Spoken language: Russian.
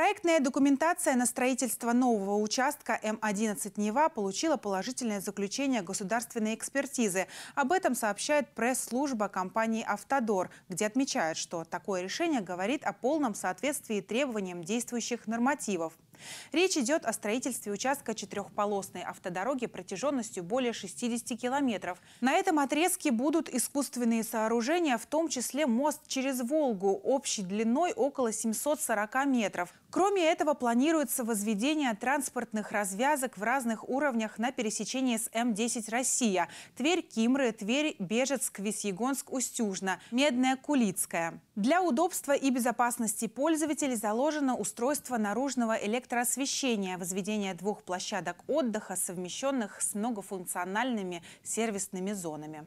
Проектная документация на строительство нового участка М-11 Нева получила положительное заключение государственной экспертизы. Об этом сообщает пресс-служба компании «Автодор», где отмечают, что такое решение говорит о полном соответствии требованиям действующих нормативов. Речь идет о строительстве участка четырехполосной автодороги протяженностью более 60 километров. На этом отрезке будут искусственные сооружения, в том числе мост через Волгу, общей длиной около 740 метров. Кроме этого, планируется возведение транспортных развязок в разных уровнях на пересечении с М-10 «Россия» – Тверь, Кимры, Тверь, Бежецк, Весьегонск, Устюжна, Медная, Кулицкая. Для удобства и безопасности пользователей заложено устройство наружного электро сектора освещения, возведение двух площадок отдыха, совмещенных с многофункциональными сервисными зонами.